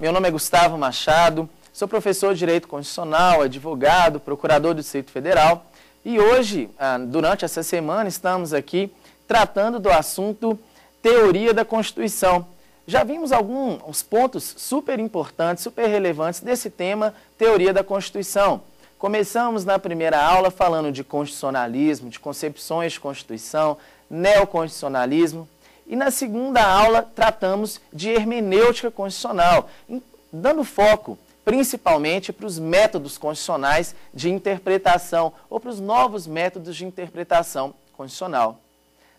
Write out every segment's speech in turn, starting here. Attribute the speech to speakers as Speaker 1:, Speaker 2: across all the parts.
Speaker 1: meu nome é Gustavo Machado, sou professor de Direito Constitucional, advogado, procurador do Distrito Federal e hoje, ah, durante essa semana, estamos aqui tratando do assunto teoria da Constituição. Já vimos alguns pontos super importantes, super relevantes desse tema teoria da Constituição. Começamos na primeira aula falando de constitucionalismo, de concepções de Constituição, neoconstitucionalismo, e na segunda aula tratamos de hermenêutica constitucional, dando foco principalmente para os métodos constitucionais de interpretação ou para os novos métodos de interpretação constitucional.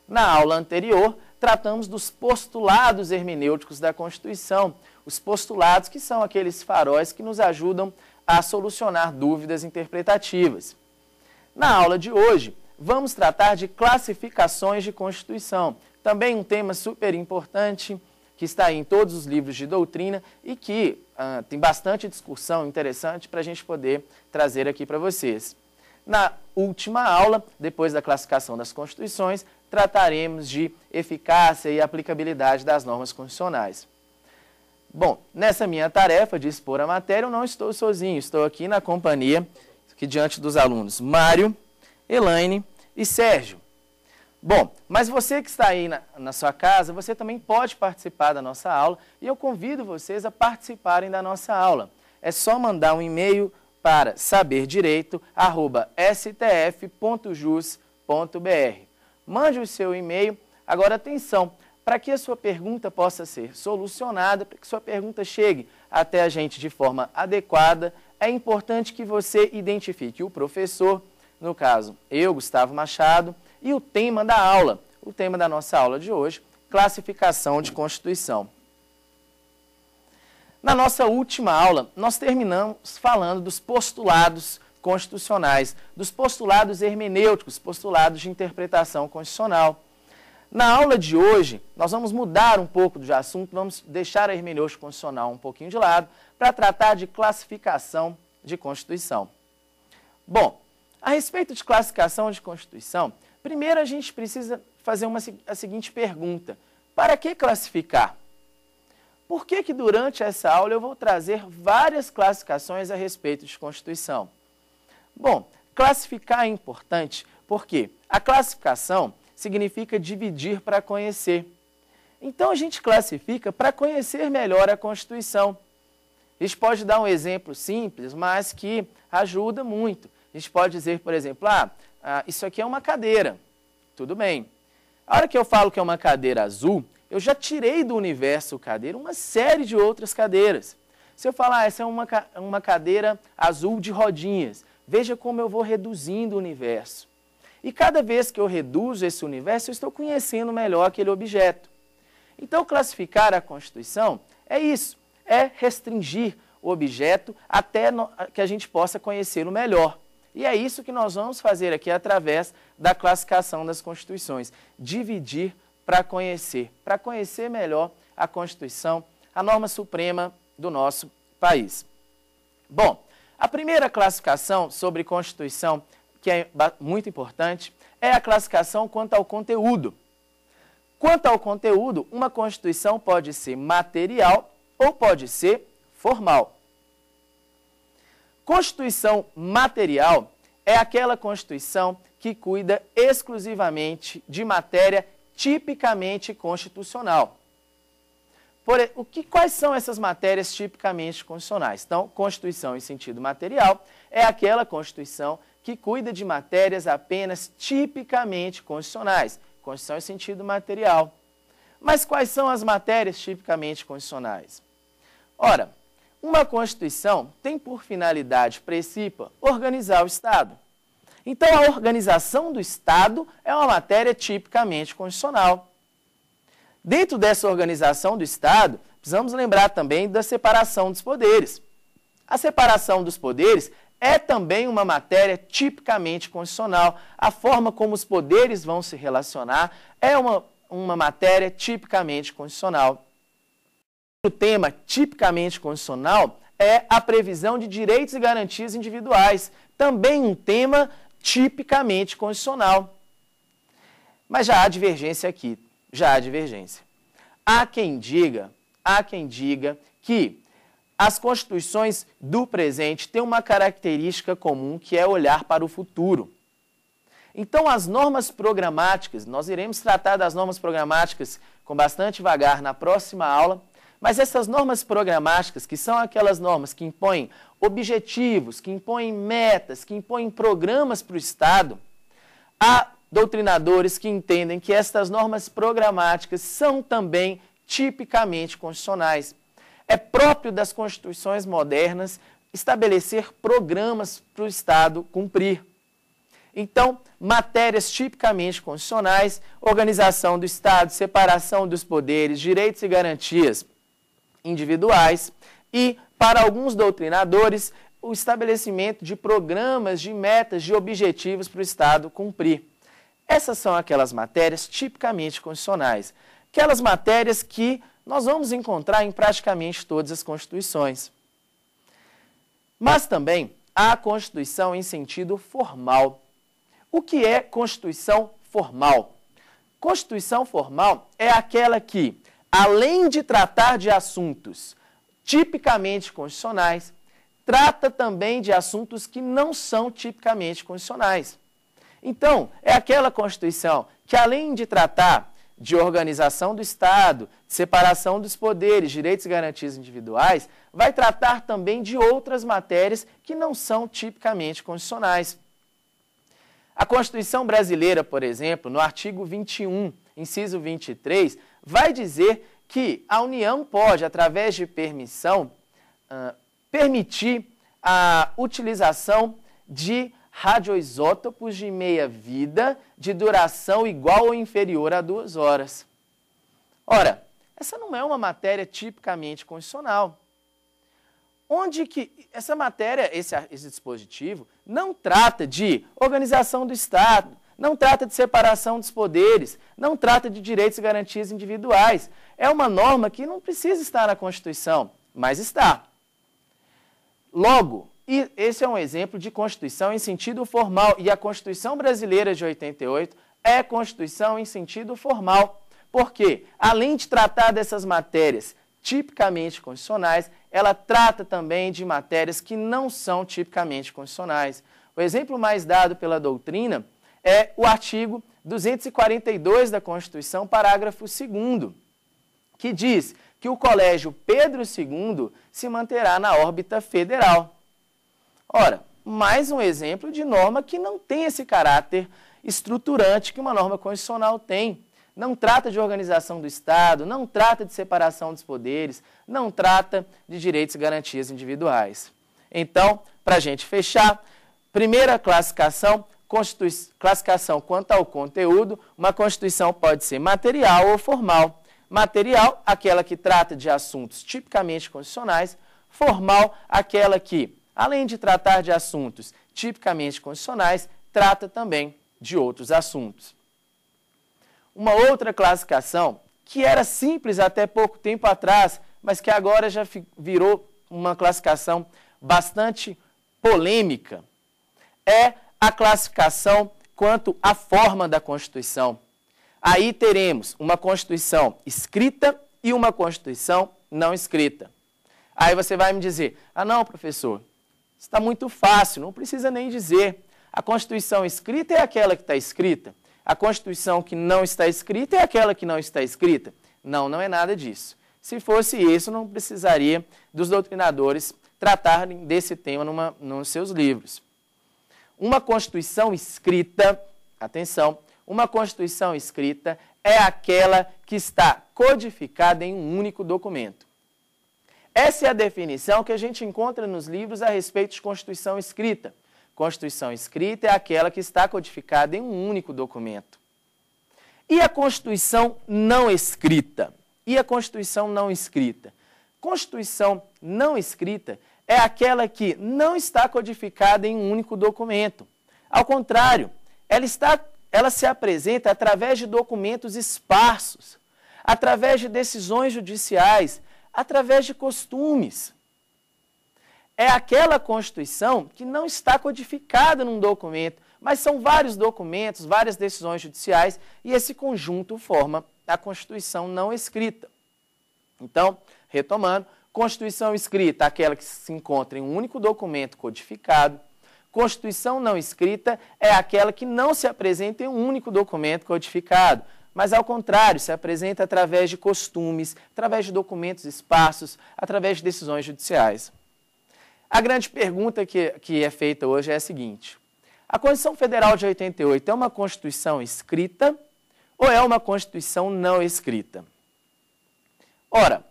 Speaker 1: Na aula anterior, tratamos dos postulados hermenêuticos da Constituição, os postulados que são aqueles faróis que nos ajudam a solucionar dúvidas interpretativas. Na aula de hoje, vamos tratar de classificações de Constituição, também um tema super importante que está aí em todos os livros de doutrina e que ah, tem bastante discussão interessante para a gente poder trazer aqui para vocês. Na última aula, depois da classificação das constituições, trataremos de eficácia e aplicabilidade das normas constitucionais. Bom, nessa minha tarefa de expor a matéria, eu não estou sozinho, estou aqui na companhia, aqui diante dos alunos Mário, Elaine e Sérgio. Bom, mas você que está aí na, na, sua casa, você também pode participar da nossa aula e eu convido vocês a participarem da nossa aula. É só mandar um e-mail para saberdireito.stf.jus.br. Mande o seu e-mail. Agora, atenção, para que a sua pergunta possa ser solucionada, para que sua pergunta chegue até a gente de forma adequada, é importante que você identifique o professor, no caso, eu, Gustavo Machado, e o tema da aula. O tema da nossa aula de hoje, classificação de Constituição. Na nossa última aula, nós terminamos falando dos postulados constitucionais, dos postulados hermenêuticos, postulados de interpretação constitucional. Na aula de hoje, nós vamos mudar um pouco de assunto, vamos deixar a hermenêutica constitucional um pouquinho de lado para tratar de classificação de Constituição. Bom, a respeito de classificação de Constituição, Primeiro, a gente precisa fazer uma, a seguinte pergunta: para que classificar? Por que, que durante essa aula eu vou trazer várias classificações a respeito de Constituição? Bom, classificar é importante porque a classificação significa dividir para conhecer. Então a gente classifica para conhecer melhor a Constituição. A gente pode dar um exemplo simples, mas que ajuda muito. A gente pode dizer, por exemplo, ah, ah, isso aqui é uma cadeira. Tudo bem. A hora que eu falo que é uma cadeira azul, eu já tirei do universo cadeira uma série de outras cadeiras. Se eu falar, ah, essa é uma, uma cadeira azul de rodinhas, veja como eu vou reduzindo o universo. E cada vez que eu reduzo esse universo, eu estou conhecendo melhor aquele objeto. Então, classificar a Constituição é isso, é restringir o objeto até que a gente possa conhecê-lo melhor. E é isso que nós vamos fazer aqui através da classificação das Constituições. Dividir para conhecer, para conhecer melhor a Constituição, a norma suprema do nosso país. Bom, a primeira classificação sobre Constituição, que é muito importante, é a classificação quanto ao conteúdo. Quanto ao conteúdo, uma Constituição pode ser material ou pode ser formal. Constituição material é aquela Constituição que cuida exclusivamente de matéria tipicamente constitucional. Por, o que, quais são essas matérias tipicamente constitucionais? Então, Constituição em sentido material é aquela Constituição que cuida de matérias apenas tipicamente constitucionais. Constituição em sentido material. Mas quais são as matérias tipicamente constitucionais? Ora, uma Constituição tem por finalidade principal organizar o Estado. Então, a organização do Estado é uma matéria tipicamente constitucional. Dentro dessa organização do Estado, precisamos lembrar também da separação dos poderes. A separação dos poderes é também uma matéria tipicamente constitucional. A forma como os poderes vão se relacionar é uma, uma matéria tipicamente constitucional. O tema tipicamente constitucional é a previsão de direitos e garantias individuais, também um tema tipicamente constitucional. Mas já há divergência aqui, já há divergência. Há quem diga, há quem diga que as constituições do presente têm uma característica comum que é olhar para o futuro. Então, as normas programáticas, nós iremos tratar das normas programáticas com bastante vagar na próxima aula, mas essas normas programáticas, que são aquelas normas que impõem objetivos, que impõem metas, que impõem programas para o Estado, há doutrinadores que entendem que estas normas programáticas são também tipicamente constitucionais. É próprio das constituições modernas estabelecer programas para o Estado cumprir. Então, matérias tipicamente constitucionais, organização do Estado, separação dos poderes, direitos e garantias individuais e, para alguns doutrinadores, o estabelecimento de programas, de metas, de objetivos para o Estado cumprir. Essas são aquelas matérias tipicamente constitucionais, aquelas matérias que nós vamos encontrar em praticamente todas as constituições. Mas também há a Constituição em sentido formal. O que é Constituição formal? Constituição formal é aquela que além de tratar de assuntos tipicamente constitucionais, trata também de assuntos que não são tipicamente constitucionais. Então, é aquela Constituição que, além de tratar de organização do Estado, separação dos poderes, direitos e garantias individuais, vai tratar também de outras matérias que não são tipicamente constitucionais. A Constituição brasileira, por exemplo, no artigo 21, inciso 23, vai dizer que a União pode, através de permissão, uh, permitir a utilização de radioisótopos de meia-vida de duração igual ou inferior a duas horas. Ora, essa não é uma matéria tipicamente constitucional. Onde que essa matéria, esse, esse dispositivo, não trata de organização do Estado, não trata de separação dos poderes, não trata de direitos e garantias individuais. É uma norma que não precisa estar na Constituição, mas está. Logo, e esse é um exemplo de Constituição em sentido formal, e a Constituição Brasileira de 88 é Constituição em sentido formal, porque, além de tratar dessas matérias tipicamente constitucionais, ela trata também de matérias que não são tipicamente constitucionais. O exemplo mais dado pela doutrina é o artigo 242 da Constituição, parágrafo 2 que diz que o Colégio Pedro II se manterá na órbita federal. Ora, mais um exemplo de norma que não tem esse caráter estruturante que uma norma constitucional tem. Não trata de organização do Estado, não trata de separação dos poderes, não trata de direitos e garantias individuais. Então, para a gente fechar, primeira classificação, classificação quanto ao conteúdo, uma Constituição pode ser material ou formal. Material, aquela que trata de assuntos tipicamente constitucionais, formal, aquela que, além de tratar de assuntos tipicamente constitucionais, trata também de outros assuntos. Uma outra classificação, que era simples até pouco tempo atrás, mas que agora já virou uma classificação bastante polêmica, é a classificação quanto à forma da Constituição. Aí teremos uma Constituição escrita e uma Constituição não escrita. Aí você vai me dizer: ah, não, professor, está muito fácil, não precisa nem dizer. A Constituição escrita é aquela que está escrita. A Constituição que não está escrita é aquela que não está escrita. Não, não é nada disso. Se fosse isso, não precisaria dos doutrinadores tratarem desse tema numa, nos seus livros. Uma Constituição escrita, atenção, uma Constituição escrita é aquela que está codificada em um único documento. Essa é a definição que a gente encontra nos livros a respeito de Constituição escrita. Constituição escrita é aquela que está codificada em um único documento. E a Constituição não escrita? E a Constituição não escrita? Constituição não escrita é aquela que não está codificada em um único documento. Ao contrário, ela, está, ela se apresenta através de documentos esparsos, através de decisões judiciais, através de costumes. É aquela Constituição que não está codificada num documento, mas são vários documentos, várias decisões judiciais, e esse conjunto forma a Constituição não escrita. Então, retomando, Constituição escrita, aquela que se encontra em um único documento codificado. Constituição não escrita é aquela que não se apresenta em um único documento codificado, mas ao contrário, se apresenta através de costumes, através de documentos esparsos, através de decisões judiciais. A grande pergunta que, que é feita hoje é a seguinte: a Constituição Federal de 88 é uma Constituição escrita ou é uma Constituição não escrita? Ora,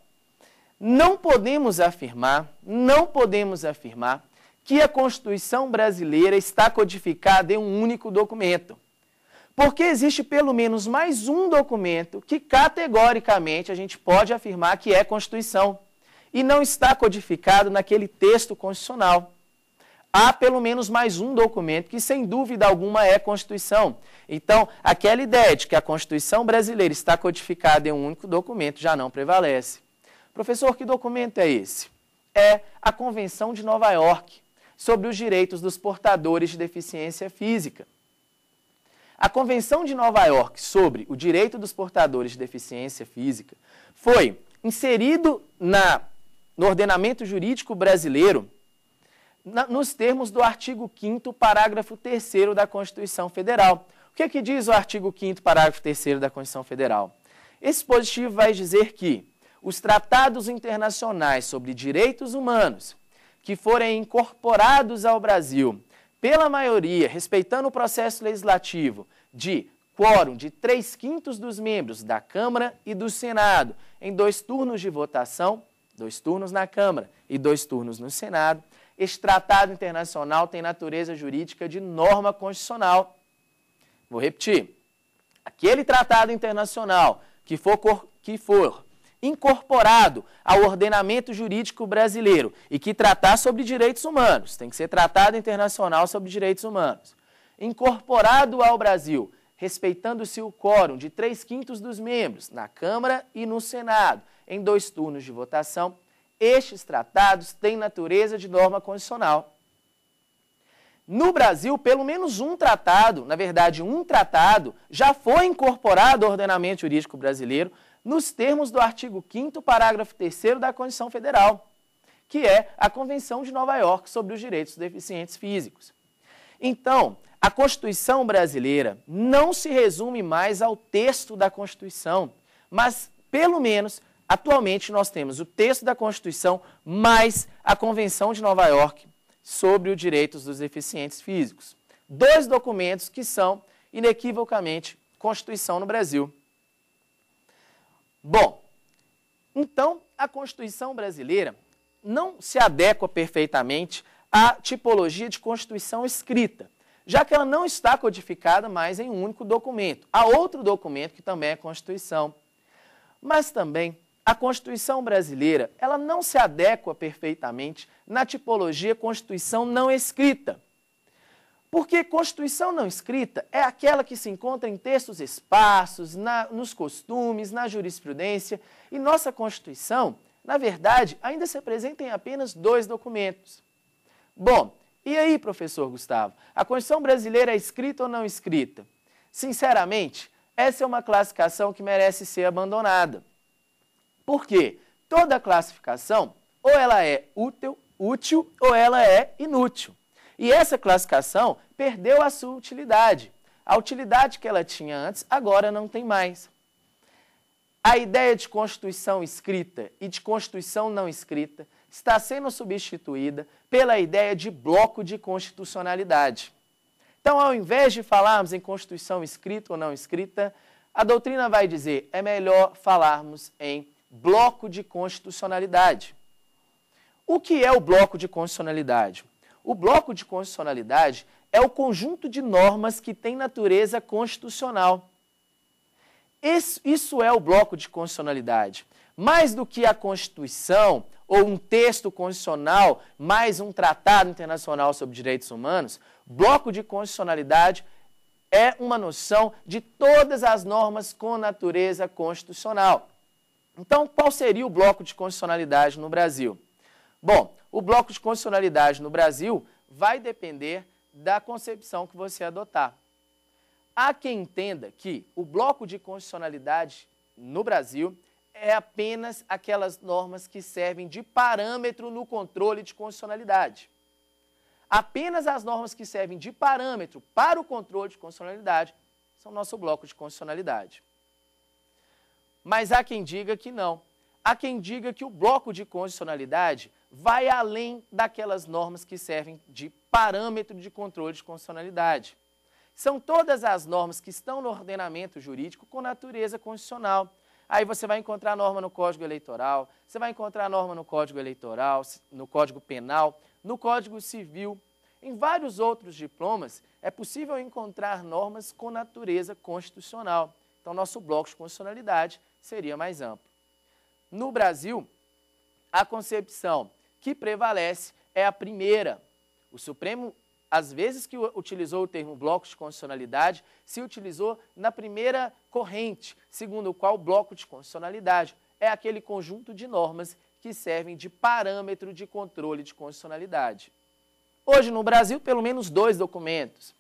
Speaker 1: não podemos afirmar, não podemos afirmar que a Constituição brasileira está codificada em um único documento. Porque existe pelo menos mais um documento que categoricamente a gente pode afirmar que é Constituição e não está codificado naquele texto constitucional. Há pelo menos mais um documento que, sem dúvida alguma, é Constituição. Então, aquela ideia de que a Constituição brasileira está codificada em um único documento já não prevalece. Professor, que documento é esse? É a Convenção de Nova York sobre os direitos dos portadores de deficiência física. A Convenção de Nova York sobre o direito dos portadores de deficiência física foi inserido na, no ordenamento jurídico brasileiro na, nos termos do artigo 5º, parágrafo 3 da Constituição Federal. O que, é que diz o artigo 5º, parágrafo 3 da Constituição Federal? Esse positivo vai dizer que os tratados internacionais sobre direitos humanos que forem incorporados ao Brasil pela maioria, respeitando o processo legislativo de quórum de três quintos dos membros da Câmara e do Senado, em dois turnos de votação, dois turnos na Câmara e dois turnos no Senado, este tratado internacional tem natureza jurídica de norma constitucional. Vou repetir. Aquele tratado internacional que for, que for incorporado ao ordenamento jurídico brasileiro e que tratar sobre direitos humanos, tem que ser tratado internacional sobre direitos humanos, incorporado ao Brasil, respeitando-se o quórum de três quintos dos membros na Câmara e no Senado, em dois turnos de votação, estes tratados têm natureza de norma constitucional. No Brasil, pelo menos um tratado, na verdade, um tratado, já foi incorporado ao ordenamento jurídico brasileiro nos termos do artigo 5 parágrafo 3 da Constituição Federal, que é a Convenção de Nova York sobre os Direitos dos Deficientes Físicos. Então, a Constituição brasileira não se resume mais ao texto da Constituição, mas, pelo menos, atualmente nós temos o texto da Constituição mais a Convenção de Nova York sobre os Direitos dos Deficientes Físicos. Dois documentos que são, inequivocamente, Constituição no Brasil. Bom, então a Constituição brasileira não se adequa perfeitamente à tipologia de Constituição escrita, já que ela não está codificada mais em um único documento. Há outro documento que também é Constituição. Mas também a Constituição brasileira, ela não se adequa perfeitamente na tipologia Constituição não escrita. Porque Constituição não escrita é aquela que se encontra em textos esparsos, na, nos costumes, na jurisprudência. E nossa Constituição, na verdade, ainda se apresenta em apenas dois documentos. Bom, e aí, professor Gustavo, a Constituição brasileira é escrita ou não escrita? Sinceramente, essa é uma classificação que merece ser abandonada. Por quê? Toda classificação, ou ela é útil, útil ou ela é inútil. E essa classificação perdeu a sua utilidade. A utilidade que ela tinha antes, agora não tem mais. A ideia de Constituição escrita e de Constituição não escrita está sendo substituída pela ideia de bloco de constitucionalidade. Então, ao invés de falarmos em Constituição escrita ou não escrita, a doutrina vai dizer é melhor falarmos em bloco de constitucionalidade. O que é o bloco de constitucionalidade? O bloco de constitucionalidade é o conjunto de normas que tem natureza constitucional. isso é o bloco de constitucionalidade. Mais do que a Constituição ou um texto constitucional, mais um tratado internacional sobre direitos humanos, bloco de constitucionalidade é uma noção de todas as normas com natureza constitucional. Então, qual seria o bloco de constitucionalidade no Brasil? Bom, o bloco de constitucionalidade no Brasil vai depender da concepção que você adotar. Há quem entenda que o bloco de constitucionalidade no Brasil é apenas aquelas normas que servem de parâmetro no controle de constitucionalidade. Apenas as normas que servem de parâmetro para o controle de constitucionalidade são nosso bloco de constitucionalidade. Mas há quem diga que não. Há quem diga que o bloco de constitucionalidade vai além daquelas normas que servem de parâmetro de controle de constitucionalidade. São todas as normas que estão no ordenamento jurídico com natureza constitucional. Aí você vai encontrar norma no Código Eleitoral, você vai encontrar norma no Código Eleitoral, no Código Penal, no Código Civil. Em vários outros diplomas é possível encontrar normas com natureza constitucional. Então, nosso bloco de constitucionalidade seria mais amplo. No Brasil, a concepção que prevalece é a primeira. O Supremo, às vezes que utilizou o termo bloco de constitucionalidade, se utilizou na primeira corrente, segundo o qual bloco de constitucionalidade é aquele conjunto de normas que servem de parâmetro de controle de constitucionalidade. Hoje, no Brasil, pelo menos dois documentos: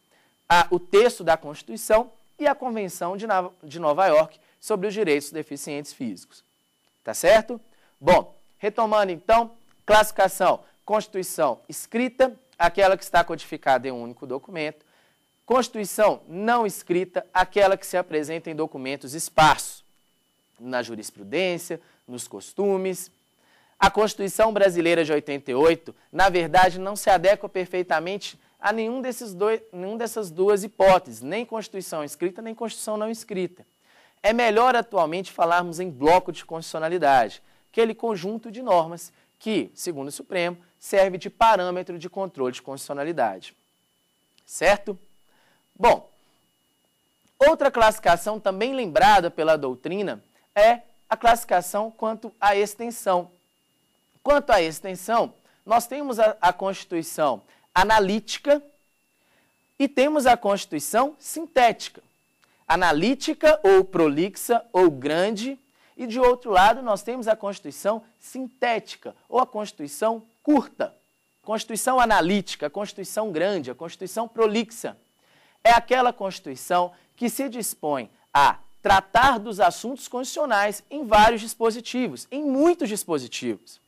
Speaker 1: o texto da Constituição e a Convenção de, Nova, de Nova York sobre os Direitos dos Deficientes Físicos. Tá certo? Bom, retomando então, Classificação: Constituição escrita, aquela que está codificada em um único documento. Constituição não escrita, aquela que se apresenta em documentos esparsos, na jurisprudência, nos costumes. A Constituição Brasileira de 88, na verdade, não se adequa perfeitamente a nenhum desses dois, nenhum dessas duas hipóteses, nem Constituição escrita, nem Constituição não escrita. É melhor atualmente falarmos em bloco de constitucionalidade, aquele conjunto de normas que, segundo o Supremo, serve de parâmetro de controle de constitucionalidade. Certo? Bom, outra classificação também lembrada pela doutrina é a classificação quanto à extensão. Quanto à extensão, nós temos a, a Constituição analítica e temos a Constituição sintética. Analítica ou prolixa ou grande e de outro lado, nós temos a Constituição sintética ou a Constituição curta. Constituição analítica, a Constituição grande, a Constituição prolixa. É aquela Constituição que se dispõe a tratar dos assuntos constitucionais em vários dispositivos, em muitos dispositivos.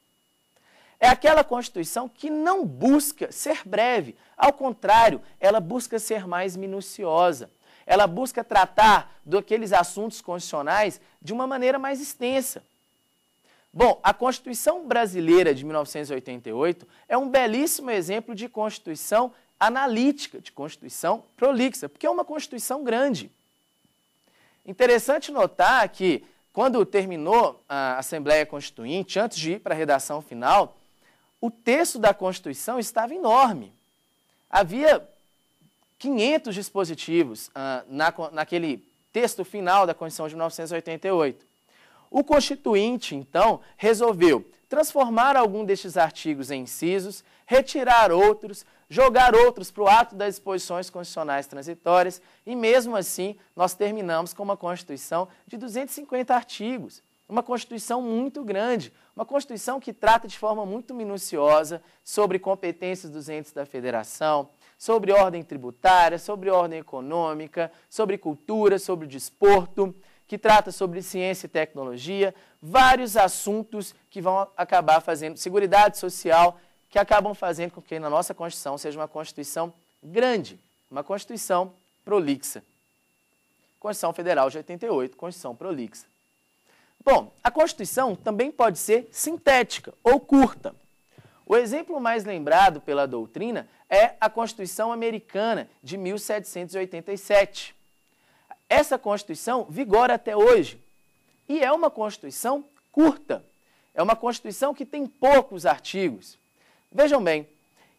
Speaker 1: É aquela Constituição que não busca ser breve, ao contrário, ela busca ser mais minuciosa ela busca tratar daqueles assuntos constitucionais de uma maneira mais extensa. Bom, a Constituição Brasileira de 1988 é um belíssimo exemplo de Constituição analítica, de Constituição prolixa, porque é uma Constituição grande. Interessante notar que, quando terminou a Assembleia Constituinte, antes de ir para a redação final, o texto da Constituição estava enorme. Havia 500 dispositivos ah, na, naquele texto final da Constituição de 1988. O Constituinte, então, resolveu transformar algum destes artigos em incisos, retirar outros, jogar outros para o ato das disposições constitucionais transitórias e, mesmo assim, nós terminamos com uma Constituição de 250 artigos. Uma Constituição muito grande, uma Constituição que trata de forma muito minuciosa sobre competências dos entes da federação, sobre ordem tributária, sobre ordem econômica, sobre cultura, sobre desporto, que trata sobre ciência e tecnologia, vários assuntos que vão acabar fazendo, seguridade social, que acabam fazendo com que na nossa Constituição seja uma Constituição grande, uma Constituição prolixa. Constituição Federal de 88, Constituição prolixa. Bom, a Constituição também pode ser sintética ou curta. O exemplo mais lembrado pela doutrina é a Constituição Americana de 1787. Essa Constituição vigora até hoje e é uma Constituição curta. É uma Constituição que tem poucos artigos. Vejam bem,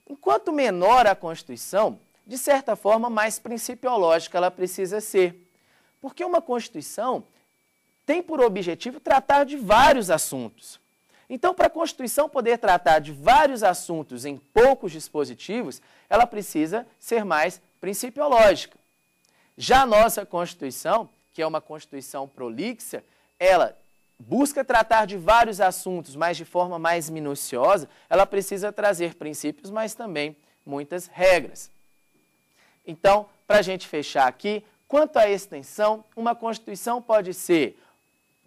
Speaker 1: enquanto menor a Constituição, de certa forma mais principiológica ela precisa ser. Porque uma Constituição tem por objetivo tratar de vários assuntos. Então, para a Constituição poder tratar de vários assuntos em poucos dispositivos, ela precisa ser mais principiológica. Já a nossa Constituição, que é uma Constituição prolixa, ela busca tratar de vários assuntos, mas de forma mais minuciosa, ela precisa trazer princípios, mas também muitas regras. Então, para a gente fechar aqui, quanto à extensão, uma Constituição pode ser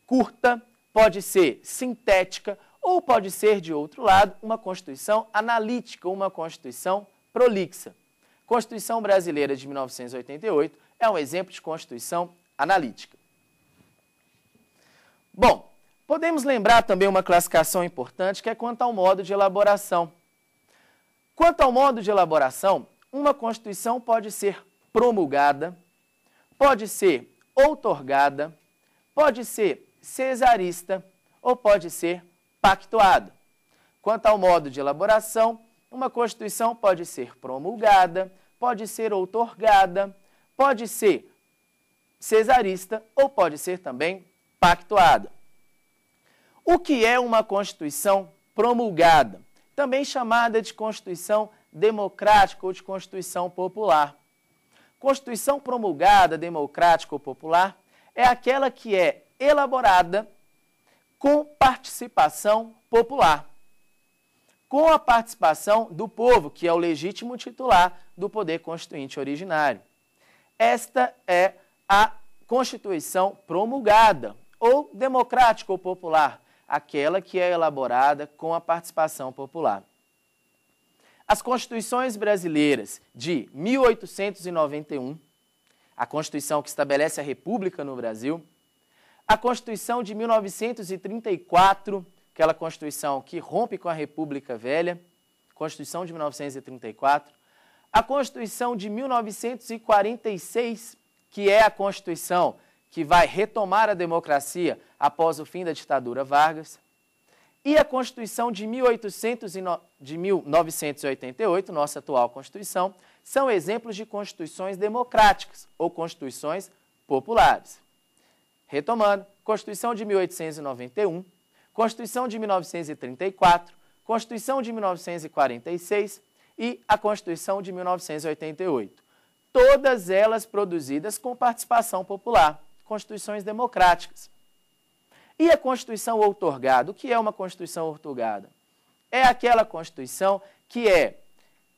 Speaker 1: curta, pode ser sintética, ou pode ser, de outro lado, uma Constituição analítica, uma Constituição prolixa. Constituição Brasileira de 1988 é um exemplo de Constituição analítica. Bom, podemos lembrar também uma classificação importante que é quanto ao modo de elaboração. Quanto ao modo de elaboração, uma Constituição pode ser promulgada, pode ser outorgada, pode ser cesarista ou pode ser pactuado. Quanto ao modo de elaboração, uma Constituição pode ser promulgada, pode ser outorgada, pode ser cesarista ou pode ser também pactuada. O que é uma Constituição promulgada? Também chamada de Constituição democrática ou de Constituição popular. Constituição promulgada, democrática ou popular é aquela que é elaborada com participação popular. Com a participação do povo, que é o legítimo titular do poder constituinte originário. Esta é a Constituição promulgada, ou democrática ou popular, aquela que é elaborada com a participação popular. As constituições brasileiras de 1891, a Constituição que estabelece a República no Brasil, a Constituição de 1934, aquela Constituição que rompe com a República Velha, Constituição de 1934, a Constituição de 1946, que é a Constituição que vai retomar a democracia após o fim da ditadura Vargas, e a Constituição de, 1800 de 1988, nossa atual Constituição, são exemplos de constituições democráticas ou constituições populares. Retomando, Constituição de 1891, Constituição de 1934, Constituição de 1946 e a Constituição de 1988. Todas elas produzidas com participação popular, constituições democráticas. E a Constituição outorgada? O que é uma Constituição outorgada? É aquela Constituição que é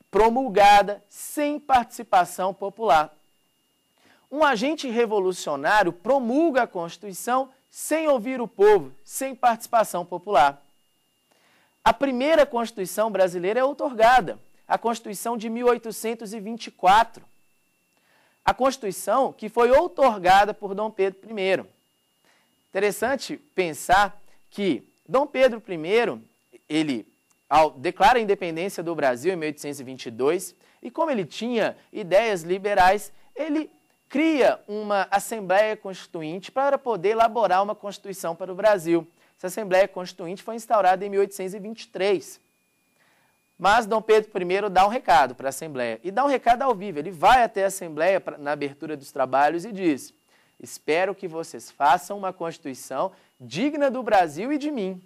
Speaker 1: promulgada sem participação popular. Um agente revolucionário promulga a Constituição sem ouvir o povo, sem participação popular. A primeira Constituição brasileira é outorgada, a Constituição de 1824. A Constituição que foi outorgada por Dom Pedro I. Interessante pensar que Dom Pedro I, ele ao, declara a independência do Brasil em 1822, e como ele tinha ideias liberais, ele cria uma Assembleia Constituinte para poder elaborar uma Constituição para o Brasil. Essa Assembleia Constituinte foi instaurada em 1823. Mas Dom Pedro I dá um recado para a Assembleia, e dá um recado ao vivo. Ele vai até a Assembleia na abertura dos trabalhos e diz: Espero que vocês façam uma Constituição digna do Brasil e de mim.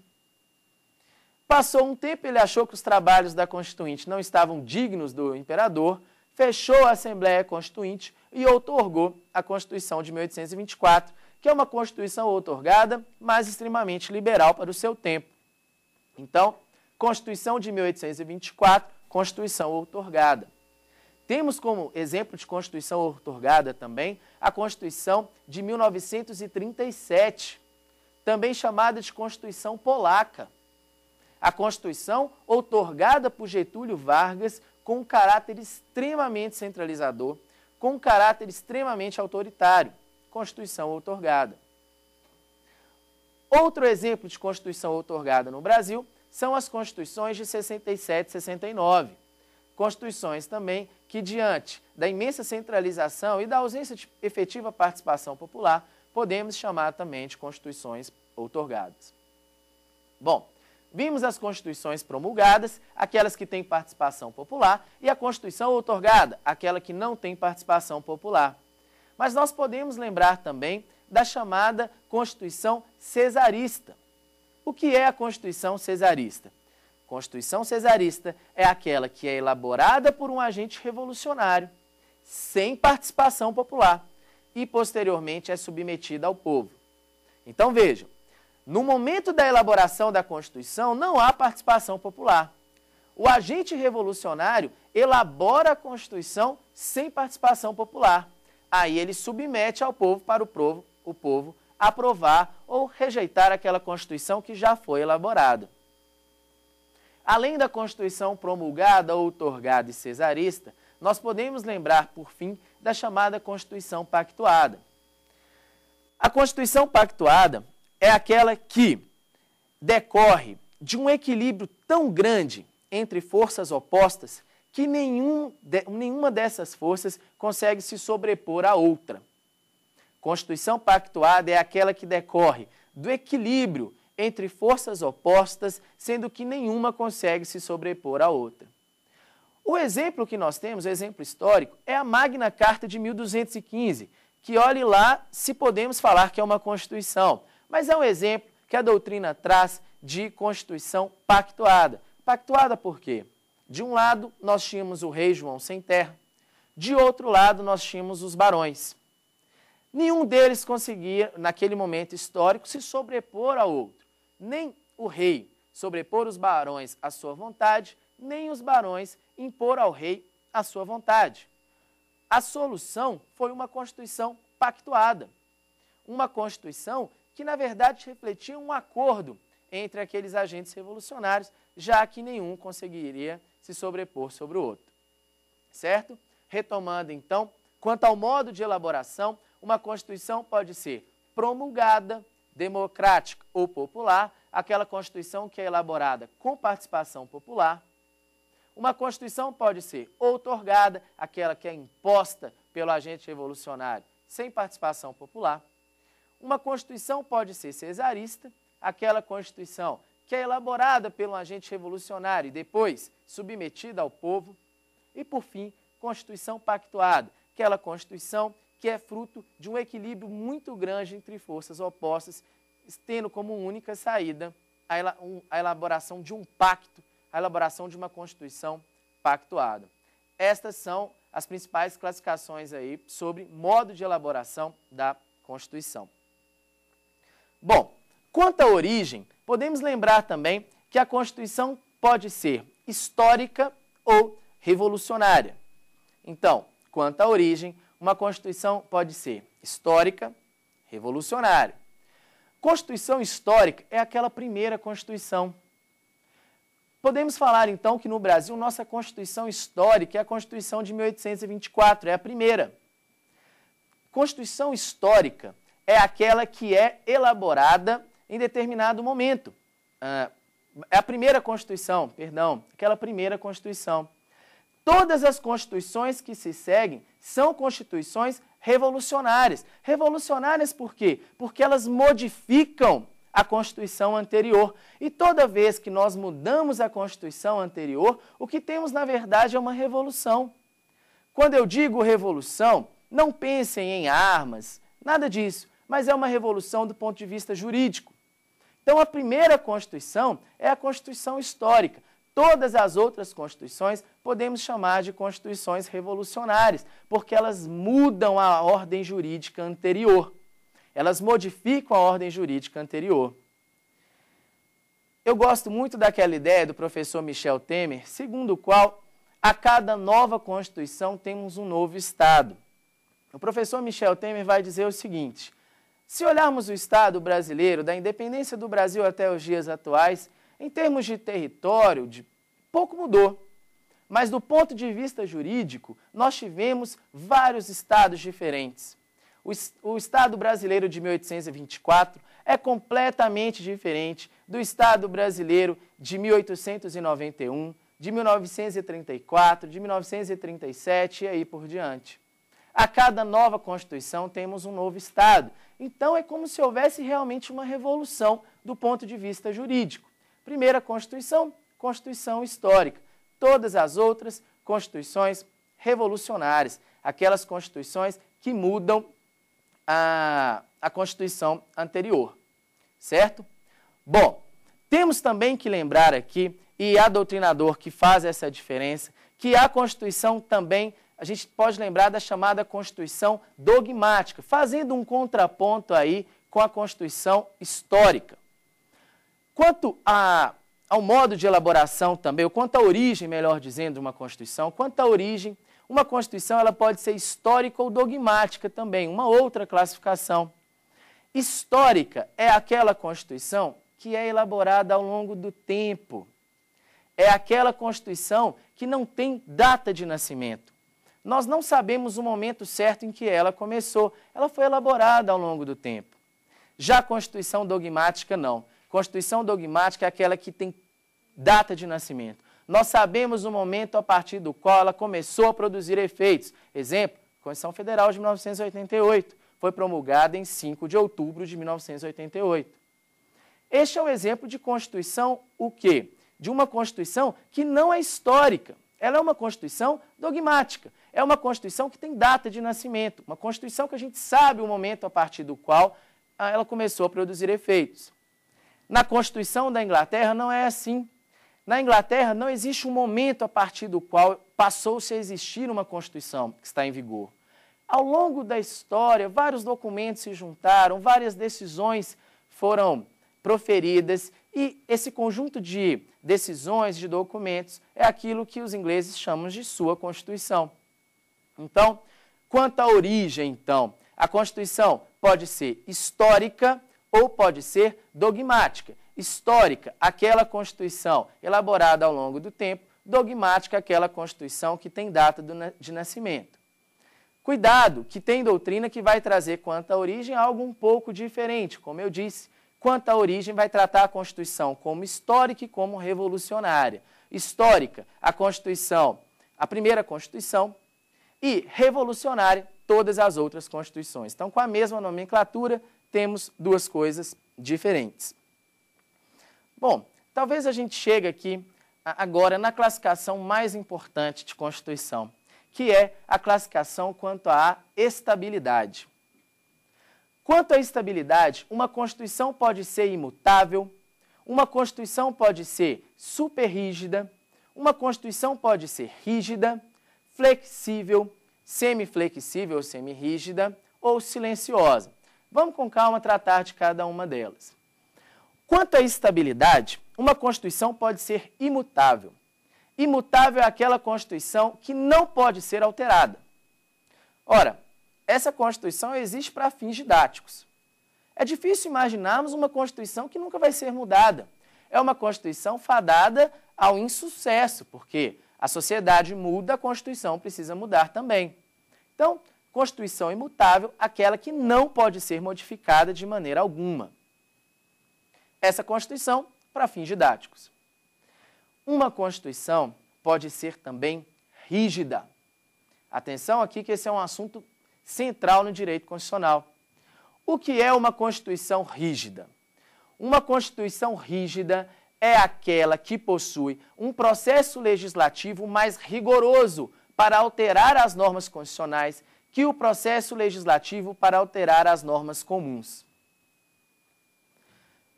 Speaker 1: Passou um tempo, ele achou que os trabalhos da Constituinte não estavam dignos do imperador, fechou a Assembleia Constituinte e outorgou a Constituição de 1824, que é uma Constituição outorgada, mas extremamente liberal para o seu tempo. Então, Constituição de 1824, Constituição outorgada. Temos como exemplo de Constituição outorgada também a Constituição de 1937, também chamada de Constituição Polaca. A Constituição outorgada por Getúlio Vargas com um caráter extremamente centralizador, com um caráter extremamente autoritário, Constituição outorgada. Outro exemplo de Constituição outorgada no Brasil são as Constituições de 67 e 69. Constituições também que, diante da imensa centralização e da ausência de efetiva participação popular, podemos chamar também de Constituições outorgadas. Bom, Vimos as constituições promulgadas, aquelas que têm participação popular, e a constituição outorgada, aquela que não tem participação popular. Mas nós podemos lembrar também da chamada Constituição Cesarista. O que é a Constituição Cesarista? Constituição Cesarista é aquela que é elaborada por um agente revolucionário, sem participação popular, e posteriormente é submetida ao povo. Então vejam, no momento da elaboração da Constituição, não há participação popular. O agente revolucionário elabora a Constituição sem participação popular. Aí ele submete ao povo para o povo, o povo aprovar ou rejeitar aquela Constituição que já foi elaborada. Além da Constituição promulgada, outorgada e cesarista, nós podemos lembrar, por fim, da chamada Constituição Pactuada. A Constituição Pactuada é aquela que decorre de um equilíbrio tão grande entre forças opostas que nenhum de, nenhuma dessas forças consegue se sobrepor à outra. Constituição pactuada é aquela que decorre do equilíbrio entre forças opostas, sendo que nenhuma consegue se sobrepor à outra. O exemplo que nós temos, o exemplo histórico, é a Magna Carta de 1215, que olhe lá se podemos falar que é uma Constituição mas é um exemplo que a doutrina traz de Constituição pactuada. Pactuada por quê? De um lado, nós tínhamos o rei João sem terra, de outro lado, nós tínhamos os barões. Nenhum deles conseguia, naquele momento histórico, se sobrepor ao outro. Nem o rei sobrepor os barões à sua vontade, nem os barões impor ao rei a sua vontade. A solução foi uma Constituição pactuada. Uma Constituição que na verdade refletiam um acordo entre aqueles agentes revolucionários, já que nenhum conseguiria se sobrepor sobre o outro. Certo? Retomando então, quanto ao modo de elaboração, uma Constituição pode ser promulgada, democrática ou popular, aquela Constituição que é elaborada com participação popular. Uma Constituição pode ser outorgada, aquela que é imposta pelo agente revolucionário, sem participação popular. Uma Constituição pode ser cesarista, aquela Constituição que é elaborada pelo agente revolucionário e depois submetida ao povo, e, por fim, Constituição pactuada, aquela Constituição que é fruto de um equilíbrio muito grande entre forças opostas, tendo como única saída a elaboração de um pacto, a elaboração de uma Constituição pactuada. Estas são as principais classificações aí sobre modo de elaboração da Constituição. Bom, quanto à origem, podemos lembrar também que a Constituição pode ser histórica ou revolucionária. Então, quanto à origem, uma Constituição pode ser histórica, revolucionária. Constituição histórica é aquela primeira Constituição. Podemos falar, então, que no Brasil nossa Constituição histórica é a Constituição de 1824, é a primeira. Constituição histórica é aquela que é elaborada em determinado momento. Ah, é a primeira Constituição, perdão, aquela primeira Constituição. Todas as constituições que se seguem são constituições revolucionárias. Revolucionárias por quê? Porque elas modificam a Constituição anterior. E toda vez que nós mudamos a Constituição anterior, o que temos na verdade é uma revolução. Quando eu digo revolução, não pensem em armas, nada disso mas é uma revolução do ponto de vista jurídico. Então, a primeira Constituição é a Constituição histórica. Todas as outras constituições podemos chamar de constituições revolucionárias, porque elas mudam a ordem jurídica anterior. Elas modificam a ordem jurídica anterior. Eu gosto muito daquela ideia do professor Michel Temer, segundo o qual a cada nova Constituição temos um novo Estado. O professor Michel Temer vai dizer o seguinte: se olharmos o Estado brasileiro, da independência do Brasil até os dias atuais, em termos de território, de pouco mudou. Mas do ponto de vista jurídico, nós tivemos vários estados diferentes. O, o Estado brasileiro de 1824 é completamente diferente do Estado brasileiro de 1891, de 1934, de 1937 e aí por diante. A cada nova Constituição temos um novo Estado. Então é como se houvesse realmente uma revolução do ponto de vista jurídico. Primeira Constituição, Constituição histórica. Todas as outras, Constituições revolucionárias. Aquelas Constituições que mudam a, a Constituição anterior. Certo? Bom, temos também que lembrar aqui, e é a doutrinador que faz essa diferença, que a Constituição também a gente pode lembrar da chamada Constituição dogmática, fazendo um contraponto aí com a Constituição histórica. Quanto a, ao modo de elaboração também, ou quanto à origem, melhor dizendo, de uma Constituição, quanto à origem, uma Constituição ela pode ser histórica ou dogmática também, uma outra classificação. Histórica é aquela Constituição que é elaborada ao longo do tempo. É aquela Constituição que não tem data de nascimento. Nós não sabemos o momento certo em que ela começou. Ela foi elaborada ao longo do tempo. Já a Constituição dogmática, não. Constituição dogmática é aquela que tem data de nascimento. Nós sabemos o momento a partir do qual ela começou a produzir efeitos. Exemplo, Constituição Federal de 1988. Foi promulgada em 5 de outubro de 1988. Este é um exemplo de Constituição o quê? De uma Constituição que não é histórica. Ela é uma Constituição dogmática. É uma Constituição que tem data de nascimento, uma Constituição que a gente sabe o momento a partir do qual ah, ela começou a produzir efeitos. Na Constituição da Inglaterra não é assim. Na Inglaterra não existe um momento a partir do qual passou-se a existir uma Constituição que está em vigor. Ao longo da história, vários documentos se juntaram, várias decisões foram proferidas e esse conjunto de decisões, de documentos, é aquilo que os ingleses chamam de sua Constituição. Então, quanto à origem, então, a Constituição pode ser histórica ou pode ser dogmática. Histórica, aquela Constituição elaborada ao longo do tempo, dogmática, aquela Constituição que tem data de nascimento. Cuidado, que tem doutrina que vai trazer quanto à origem algo um pouco diferente, como eu disse. Quanto à origem, vai tratar a Constituição como histórica e como revolucionária. Histórica, a Constituição, a primeira Constituição, e revolucionária todas as outras constituições. Então, com a mesma nomenclatura, temos duas coisas diferentes. Bom, talvez a gente chegue aqui agora na classificação mais importante de Constituição, que é a classificação quanto à estabilidade. Quanto à estabilidade, uma Constituição pode ser imutável, uma Constituição pode ser super rígida, uma Constituição pode ser rígida flexível, semiflexível, semirrígida ou silenciosa. Vamos com calma tratar de cada uma delas. Quanto à estabilidade, uma Constituição pode ser imutável. Imutável é aquela Constituição que não pode ser alterada. Ora, essa Constituição existe para fins didáticos. É difícil imaginarmos uma Constituição que nunca vai ser mudada. É uma Constituição fadada ao insucesso, porque a sociedade muda, a Constituição precisa mudar também. Então, Constituição imutável, aquela que não pode ser modificada de maneira alguma. Essa Constituição para fins didáticos. Uma Constituição pode ser também rígida. Atenção aqui que esse é um assunto central no direito constitucional. O que é uma Constituição rígida? Uma Constituição rígida é aquela que possui um processo legislativo mais rigoroso para alterar as normas constitucionais que o processo legislativo para alterar as normas comuns.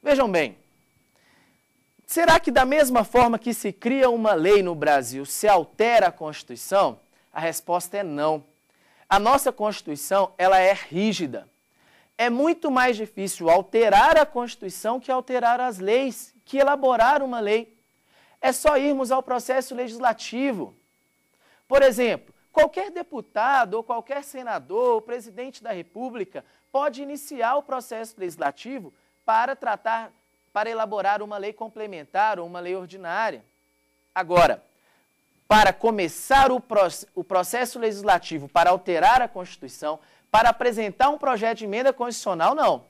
Speaker 1: Vejam bem, será que da mesma forma que se cria uma lei no Brasil, se altera a Constituição? A resposta é não. A nossa Constituição, ela é rígida. É muito mais difícil alterar a Constituição que alterar as leis que elaborar uma lei. É só irmos ao processo legislativo. Por exemplo, qualquer deputado ou qualquer senador ou presidente da República pode iniciar o processo legislativo para tratar, para elaborar uma lei complementar ou uma lei ordinária. Agora, para começar o, o processo legislativo, para alterar a Constituição, para apresentar um projeto de emenda constitucional, não.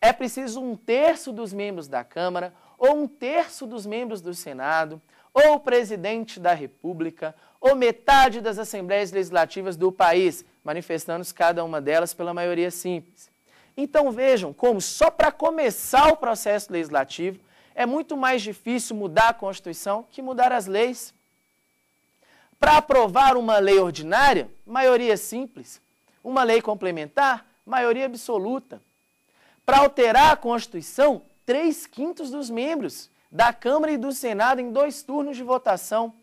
Speaker 1: É preciso um terço dos membros da Câmara, ou um terço dos membros do Senado, ou o presidente da República, ou metade das assembleias legislativas do país, manifestando-se cada uma delas pela maioria simples. Então vejam como, só para começar o processo legislativo, é muito mais difícil mudar a Constituição que mudar as leis. Para aprovar uma lei ordinária, maioria simples. Uma lei complementar, maioria absoluta. Para alterar a Constituição, 3 quintos dos membros da Câmara e do Senado em dois turnos de votação.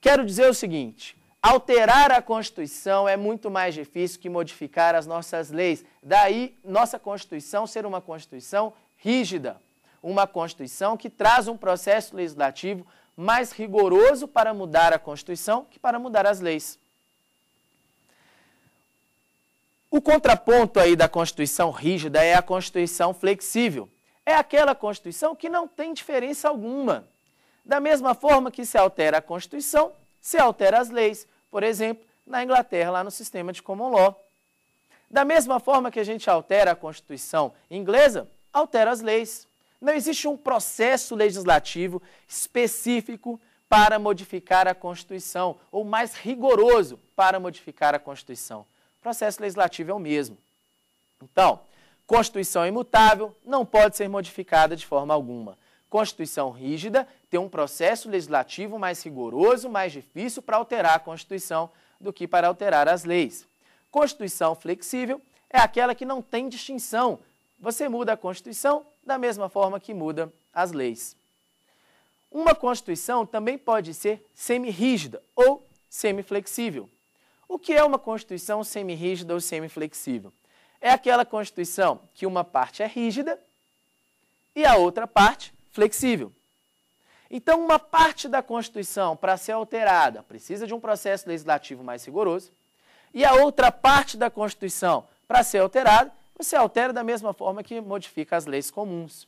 Speaker 1: Quero dizer o seguinte: alterar a Constituição é muito mais difícil que modificar as nossas leis. Daí, nossa Constituição ser uma Constituição rígida, uma Constituição que traz um processo legislativo mais rigoroso para mudar a Constituição que para mudar as leis. O contraponto aí da Constituição rígida é a Constituição flexível. É aquela Constituição que não tem diferença alguma. Da mesma forma que se altera a Constituição, se altera as leis, por exemplo, na Inglaterra, lá no sistema de common law. Da mesma forma que a gente altera a Constituição inglesa, altera as leis. Não existe um processo legislativo específico para modificar a Constituição, ou mais rigoroso para modificar a Constituição processo legislativo é o mesmo. Então, Constituição imutável, não pode ser modificada de forma alguma. Constituição rígida tem um processo legislativo mais rigoroso, mais difícil para alterar a Constituição do que para alterar as leis. Constituição flexível é aquela que não tem distinção. Você muda a Constituição da mesma forma que muda as leis. Uma Constituição também pode ser semi-rígida ou semiflexível. O que é uma Constituição semi-rígida ou semi-flexível? É aquela Constituição que uma parte é rígida e a outra parte flexível. Então, uma parte da Constituição, para ser alterada, precisa de um processo legislativo mais rigoroso, e a outra parte da Constituição, para ser alterada, você altera da mesma forma que modifica as leis comuns.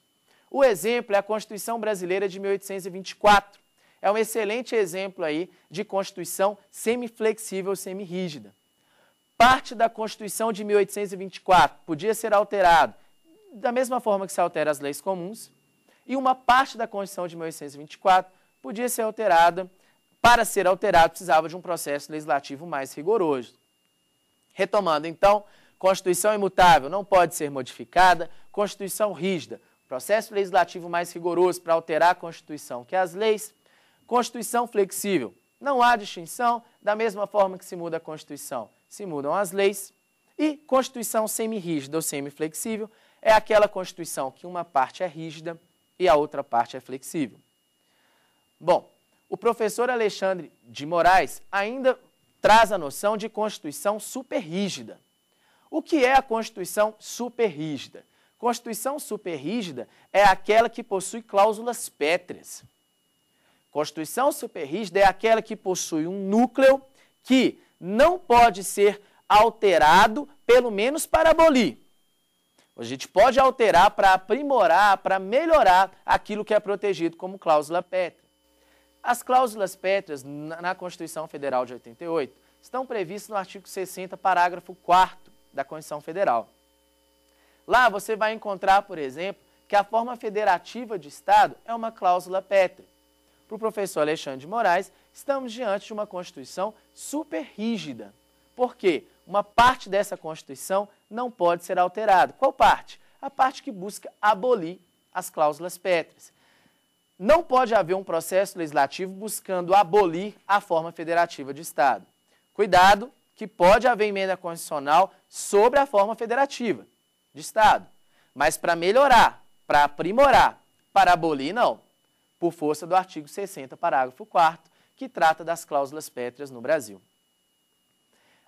Speaker 1: O exemplo é a Constituição Brasileira de 1824, é um excelente exemplo aí de Constituição semiflexível, rígida Parte da Constituição de 1824 podia ser alterado da mesma forma que se altera as leis comuns, e uma parte da Constituição de 1824 podia ser alterada. Para ser alterada, precisava de um processo legislativo mais rigoroso. Retomando, então, Constituição imutável não pode ser modificada, Constituição rígida, processo legislativo mais rigoroso para alterar a Constituição que as leis, Constituição flexível. Não há distinção, da mesma forma que se muda a Constituição, se mudam as leis. E Constituição semi-rígida ou semi-flexível é aquela Constituição que uma parte é rígida e a outra parte é flexível. Bom, o professor Alexandre de Moraes ainda traz a noção de Constituição superrígida. O que é a Constituição superrígida? Constituição superrígida é aquela que possui cláusulas pétreas. Constituição superrígida é aquela que possui um núcleo que não pode ser alterado, pelo menos para abolir. A gente pode alterar para aprimorar, para melhorar aquilo que é protegido como cláusula pétrea. As cláusulas pétreas na Constituição Federal de 88 estão previstas no artigo 60, parágrafo 4 da Constituição Federal. Lá você vai encontrar, por exemplo, que a forma federativa de Estado é uma cláusula pétrea para o professor Alexandre de Moraes, estamos diante de uma Constituição super rígida. Por quê? Uma parte dessa Constituição não pode ser alterada. Qual parte? A parte que busca abolir as cláusulas pétreas. Não pode haver um processo legislativo buscando abolir a forma federativa de Estado. Cuidado, que pode haver emenda constitucional sobre a forma federativa de Estado. Mas para melhorar, para aprimorar, para abolir, não por força do artigo 60, parágrafo 4, que trata das cláusulas pétreas no Brasil.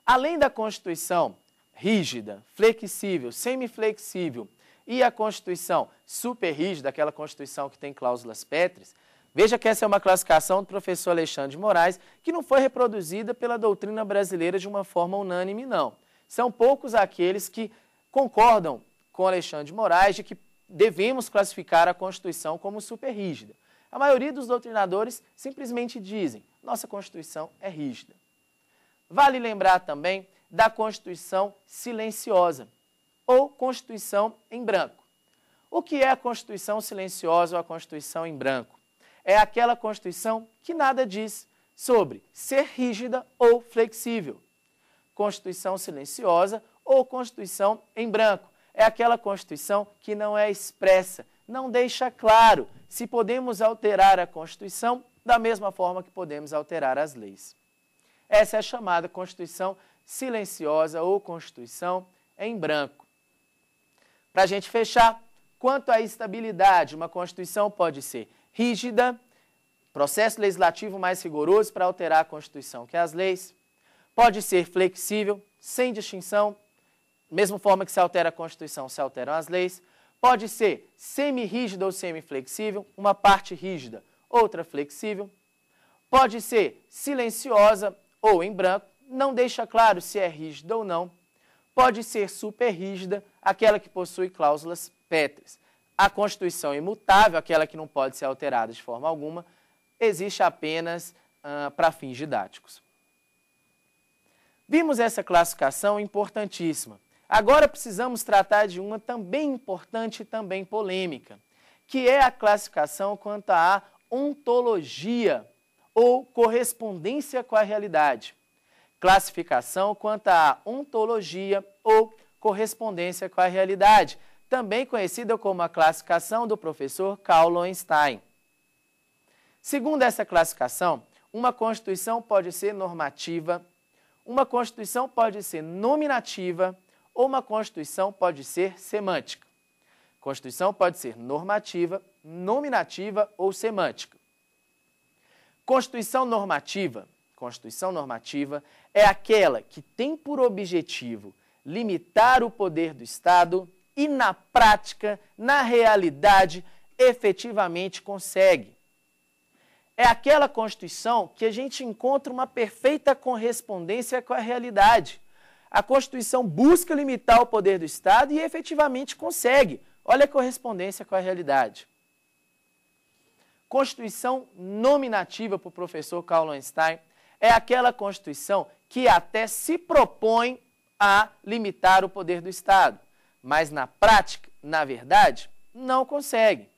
Speaker 1: Além da Constituição rígida, flexível, semiflexível e a Constituição super rígida, aquela Constituição que tem cláusulas pétreas, veja que essa é uma classificação do professor Alexandre de Moraes, que não foi reproduzida pela doutrina brasileira de uma forma unânime, não. São poucos aqueles que concordam com Alexandre de Moraes de que devemos classificar a Constituição como super rígida. A maioria dos doutrinadores simplesmente dizem: nossa Constituição é rígida. Vale lembrar também da Constituição silenciosa ou Constituição em branco. O que é a Constituição silenciosa ou a Constituição em branco? É aquela Constituição que nada diz sobre ser rígida ou flexível. Constituição silenciosa ou Constituição em branco é aquela Constituição que não é expressa, não deixa claro se podemos alterar a Constituição da mesma forma que podemos alterar as leis. Essa é a chamada Constituição silenciosa ou Constituição em branco. Para a gente fechar, quanto à estabilidade, uma Constituição pode ser rígida, processo legislativo mais rigoroso para alterar a Constituição que as leis, pode ser flexível, sem distinção, mesma forma que se altera a Constituição, se alteram as leis, Pode ser semi-rígida ou semi-flexível, uma parte rígida, outra flexível. Pode ser silenciosa ou em branco, não deixa claro se é rígida ou não. Pode ser super rígida, aquela que possui cláusulas pétreas. A Constituição imutável, aquela que não pode ser alterada de forma alguma, existe apenas para fins didáticos. Vimos essa classificação importantíssima Agora precisamos tratar de uma também importante e também polêmica, que é a classificação quanto à ontologia ou correspondência com a realidade. Classificação quanto à ontologia ou correspondência com a realidade, também conhecida como a classificação do professor Karl Einstein. Segundo essa classificação, uma constituição pode ser normativa, uma constituição pode ser nominativa, ou uma Constituição pode ser semântica. Constituição pode ser normativa, nominativa ou semântica. Constituição normativa. Constituição normativa é aquela que tem por objetivo limitar o poder do Estado e, na prática, na realidade, efetivamente consegue. É aquela Constituição que a gente encontra uma perfeita correspondência com a realidade a Constituição busca limitar o poder do Estado e efetivamente consegue. Olha a correspondência com a realidade. Constituição nominativa para o professor Karl Einstein é aquela Constituição que até se propõe a limitar o poder do Estado, mas na prática, na verdade, não consegue.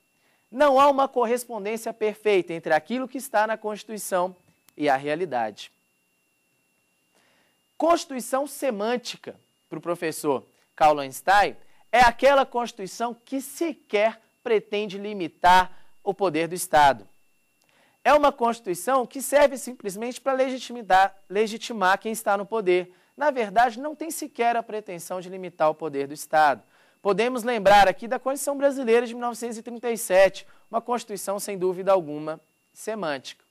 Speaker 1: Não há uma correspondência perfeita entre aquilo que está na Constituição e a realidade. Constituição semântica para o professor Karl Einstein é aquela Constituição que sequer pretende limitar o poder do Estado. É uma Constituição que serve simplesmente para legitimar, legitimar quem está no poder. Na verdade, não tem sequer a pretensão de limitar o poder do Estado. Podemos lembrar aqui da Constituição Brasileira de 1937, uma Constituição, sem dúvida alguma, semântica.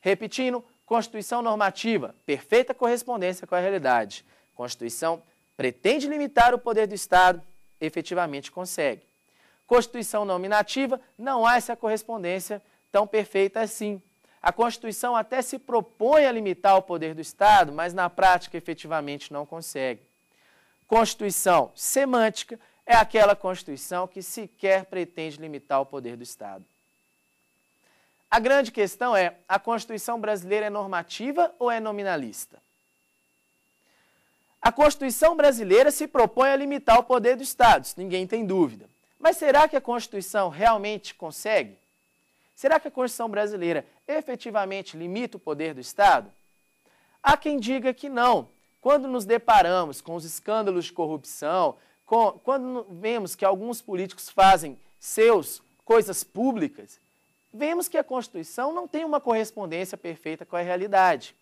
Speaker 1: Repetindo, Constituição normativa, perfeita correspondência com a realidade. Constituição pretende limitar o poder do Estado, efetivamente consegue. Constituição nominativa, não há essa correspondência tão perfeita assim. A Constituição até se propõe a limitar o poder do Estado, mas na prática efetivamente não consegue. Constituição semântica é aquela Constituição que sequer pretende limitar o poder do Estado. A grande questão é: a Constituição brasileira é normativa ou é nominalista? A Constituição brasileira se propõe a limitar o poder do Estado, ninguém tem dúvida. Mas será que a Constituição realmente consegue? Será que a Constituição brasileira efetivamente limita o poder do Estado? Há quem diga que não. Quando nos deparamos com os escândalos de corrupção, com, quando vemos que alguns políticos fazem seus coisas públicas, vemos que a Constituição não tem uma correspondência perfeita com a realidade.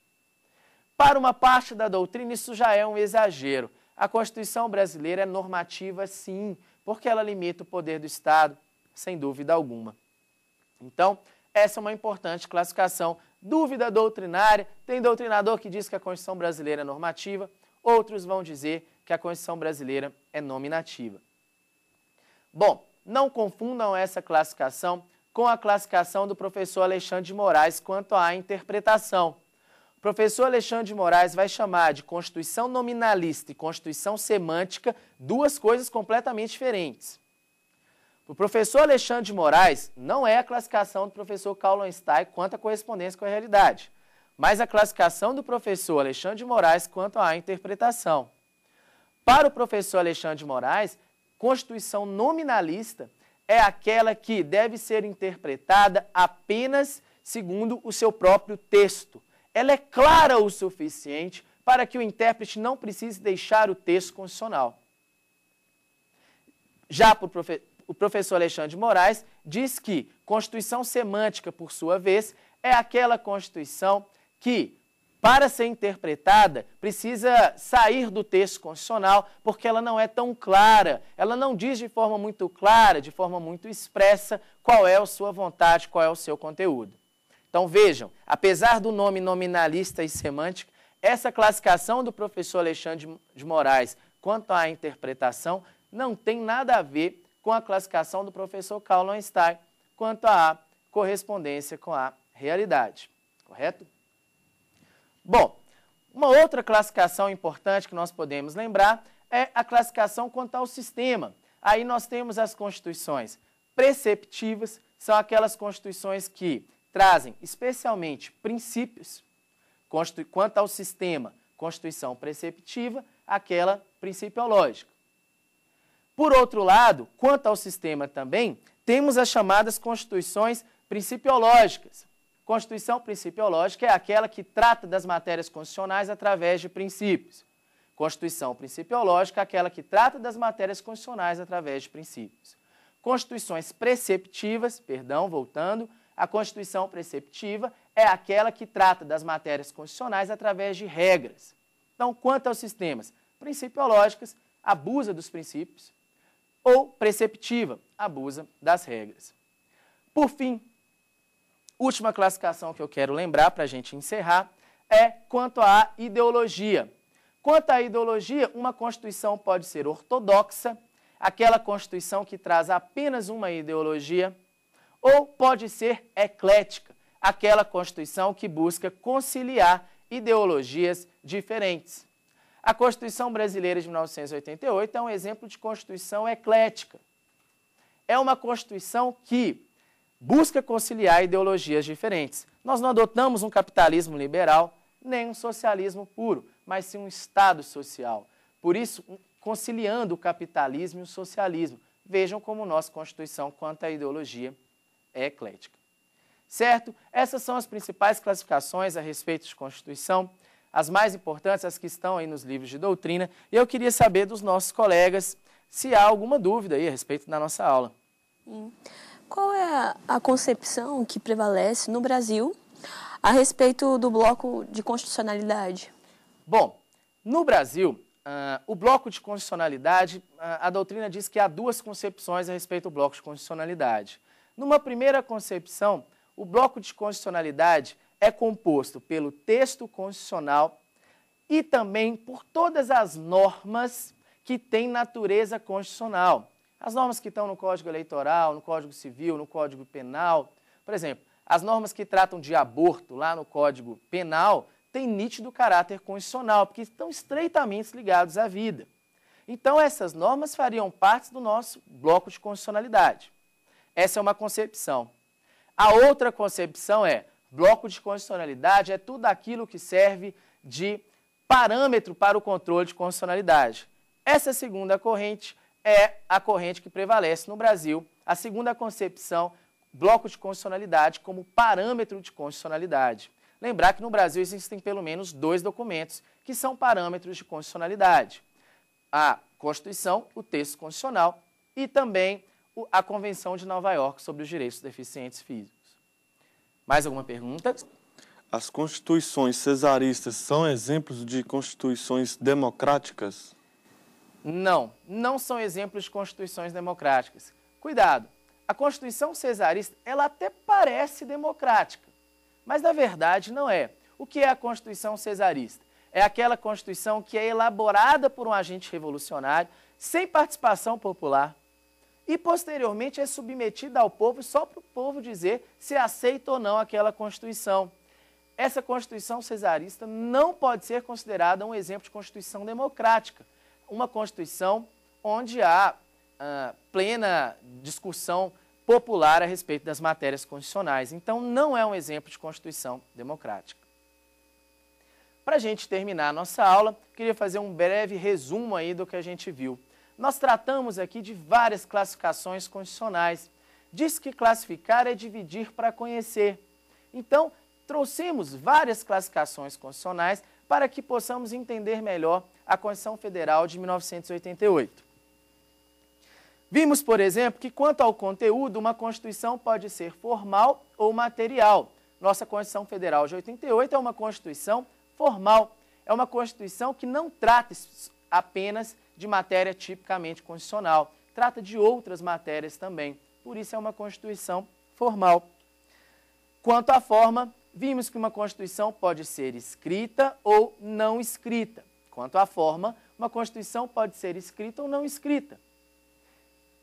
Speaker 1: Para uma parte da doutrina, isso já é um exagero. A Constituição brasileira é normativa, sim, porque ela limita o poder do Estado, sem dúvida alguma. Então, essa é uma importante classificação. Dúvida doutrinária: tem doutrinador que diz que a Constituição brasileira é normativa, outros vão dizer que a Constituição brasileira é nominativa. Bom, não confundam essa classificação com a classificação do professor Alexandre de Moraes quanto à interpretação. O professor Alexandre de Moraes vai chamar de Constituição nominalista e Constituição semântica duas coisas completamente diferentes. O professor Alexandre de Moraes não é a classificação do professor Karl Einstein quanto à correspondência com a realidade, mas a classificação do professor Alexandre de Moraes quanto à interpretação. Para o professor Alexandre de Moraes, Constituição nominalista é aquela que deve ser interpretada apenas segundo o seu próprio texto. Ela é clara o suficiente para que o intérprete não precise deixar o texto constitucional. Já o profe o professor Alexandre de Moraes diz que Constituição semântica, por sua vez, é aquela Constituição que para ser interpretada, precisa sair do texto constitucional, porque ela não é tão clara, ela não diz de forma muito clara, de forma muito expressa, qual é a sua vontade, qual é o seu conteúdo. Então vejam, apesar do nome nominalista e semântico, essa classificação do professor Alexandre de Moraes quanto à interpretação não tem nada a ver com a classificação do professor Karl Einstein quanto à correspondência com a realidade. Correto? Bom, uma outra classificação importante que nós podemos lembrar é a classificação quanto ao sistema. Aí nós temos as constituições preceptivas, são aquelas constituições que trazem especialmente princípios, quanto ao sistema, constituição preceptiva, aquela principiológica. Por outro lado, quanto ao sistema também, temos as chamadas constituições principiológicas, Constituição principiológica é aquela que trata das matérias constitucionais através de princípios. Constituição principiológica é aquela que trata das matérias constitucionais através de princípios. Constituições preceptivas, perdão, voltando, a Constituição preceptiva é aquela que trata das matérias constitucionais através de regras. Então, quanto aos sistemas principiológicos, abusa dos princípios, ou preceptiva, abusa das regras. Por fim, Última classificação que eu quero lembrar para a gente encerrar é quanto à ideologia. Quanto à ideologia, uma constituição pode ser ortodoxa, aquela constituição que traz apenas uma ideologia, ou pode ser eclética, aquela constituição que busca conciliar ideologias diferentes. A Constituição Brasileira de 1988 é um exemplo de constituição eclética. É uma constituição que busca conciliar ideologias diferentes. Nós não adotamos um capitalismo liberal nem um socialismo puro, mas sim um Estado social. Por isso, conciliando o capitalismo e o socialismo. Vejam como nossa Constituição quanto à ideologia é eclética. Certo? Essas são as principais classificações a respeito de Constituição, as mais importantes, as que estão aí nos livros de doutrina. E eu queria saber dos nossos colegas se há alguma dúvida aí a respeito da nossa aula. Sim. Qual é a concepção que prevalece no Brasil a respeito do bloco de constitucionalidade? Bom, no Brasil, uh, o bloco de constitucionalidade, uh, a doutrina diz que há duas concepções a respeito do bloco de constitucionalidade. Numa primeira concepção, o bloco de constitucionalidade é composto pelo texto constitucional e também por todas as normas que têm natureza constitucional. As normas que estão no Código Eleitoral, no Código Civil, no Código Penal, por exemplo, as normas que tratam de aborto lá no Código Penal têm nítido caráter constitucional, porque estão estreitamente ligados à vida. Então, essas normas fariam parte do nosso bloco de constitucionalidade. Essa é uma concepção. A outra concepção é: bloco de constitucionalidade é tudo aquilo que serve de parâmetro para o controle de constitucionalidade. Essa segunda corrente é a corrente que prevalece no Brasil, a segunda concepção, bloco de constitucionalidade como parâmetro de constitucionalidade. Lembrar que no Brasil existem pelo menos dois documentos que são parâmetros de constitucionalidade. A Constituição, o texto constitucional e também a Convenção de Nova York sobre os Direitos dos Deficientes Físicos. Mais alguma pergunta? As constituições cesaristas são exemplos de constituições democráticas? Não, não são exemplos de constituições democráticas. Cuidado, a Constituição cesarista, ela até parece democrática, mas na verdade não é. O que é a Constituição cesarista? É aquela Constituição que é elaborada por um agente revolucionário, sem participação popular, e posteriormente é submetida ao povo só para o povo dizer se aceita ou não aquela Constituição. Essa Constituição cesarista não pode ser considerada um exemplo de Constituição democrática, uma Constituição onde há ah, plena discussão popular a respeito das matérias constitucionais. Então, não é um exemplo de Constituição democrática. Para a gente terminar a nossa aula, queria fazer um breve resumo aí do que a gente viu. Nós tratamos aqui de várias classificações constitucionais. Diz que classificar é dividir para conhecer. Então, trouxemos várias classificações constitucionais para que possamos entender melhor a Constituição Federal de 1988. Vimos, por exemplo, que quanto ao conteúdo, uma Constituição pode ser formal ou material. Nossa Constituição Federal de 88 é uma Constituição formal, é uma Constituição que não trata apenas de matéria tipicamente constitucional, trata de outras matérias também. Por isso é uma Constituição formal. Quanto à forma, vimos que uma Constituição pode ser escrita ou não escrita. Quanto à forma, uma Constituição pode ser escrita ou não escrita.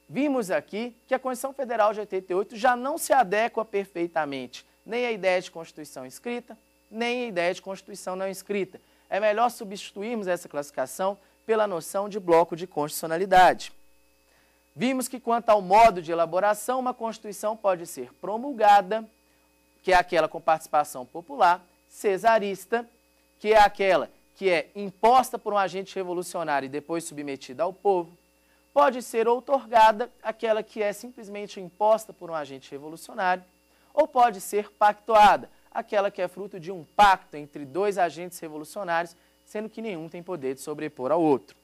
Speaker 1: Vimos aqui que a Constituição Federal de 88 já não se adequa perfeitamente nem à ideia de Constituição escrita, nem à ideia de Constituição não escrita. É melhor substituirmos essa classificação pela noção de bloco de constitucionalidade. Vimos que, quanto ao modo de elaboração, uma Constituição pode ser promulgada, que é aquela com participação popular, cesarista, que é aquela que é imposta por um agente revolucionário e depois submetida ao povo, pode ser outorgada aquela que é simplesmente imposta por um agente revolucionário, ou pode ser pactuada, aquela que é fruto de um pacto entre dois agentes revolucionários, sendo que nenhum tem poder de sobrepor ao outro.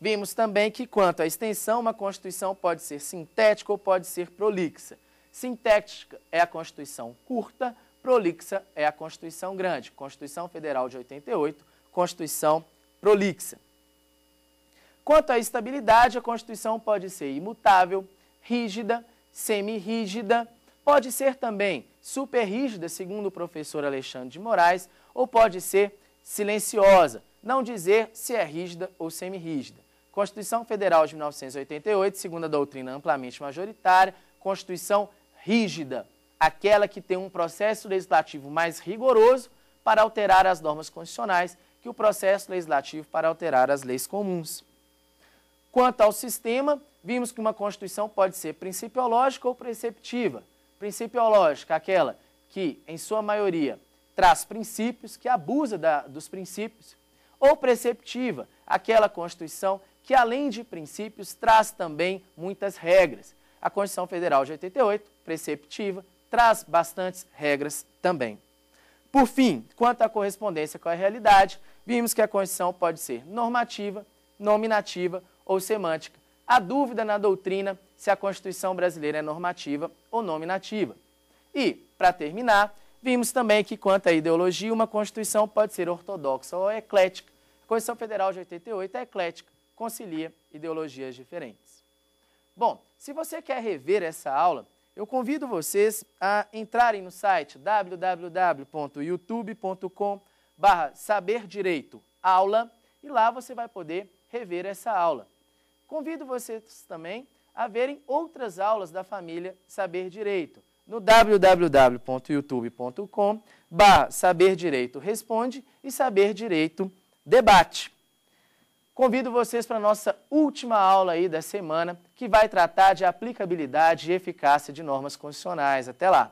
Speaker 1: Vimos também que, quanto à extensão, uma Constituição pode ser sintética ou pode ser prolixa. Sintética é a Constituição curta, prolixa é a Constituição grande. Constituição Federal de 88, Constituição prolixa. Quanto à estabilidade, a Constituição pode ser imutável, rígida, semi-rígida, pode ser também superrígida, segundo o professor Alexandre de Moraes, ou pode ser silenciosa, não dizer se é rígida ou semi-rígida. Constituição Federal de 1988, segundo a doutrina amplamente majoritária, Constituição rígida, aquela que tem um processo legislativo mais rigoroso para alterar as normas constitucionais que o processo legislativo para alterar as leis comuns. Quanto ao sistema, vimos que uma Constituição pode ser principiológica ou preceptiva. Principiológica, aquela que, em sua maioria, traz princípios, que abusa da, dos princípios, ou preceptiva, aquela Constituição que, além de princípios, traz também muitas regras a Constituição Federal de 88, preceptiva, traz bastantes regras também. Por fim, quanto à correspondência com a realidade, vimos que a Constituição pode ser normativa, nominativa ou semântica. Há dúvida na doutrina se a Constituição brasileira é normativa ou nominativa. E, para terminar, vimos também que, quanto à ideologia, uma Constituição pode ser ortodoxa ou eclética. A Constituição Federal de 88 é eclética, concilia ideologias diferentes. Bom, se você quer rever essa aula, eu convido vocês a entrarem no site www.youtube.com barra saber direito aula e lá você vai poder rever essa aula. Convido vocês também a verem outras aulas da família Saber Direito no www.youtube.com barra saber direito responde e saber direito debate. Convido vocês para a nossa última aula aí da semana, que vai tratar de aplicabilidade e eficácia de normas constitucionais. Até lá!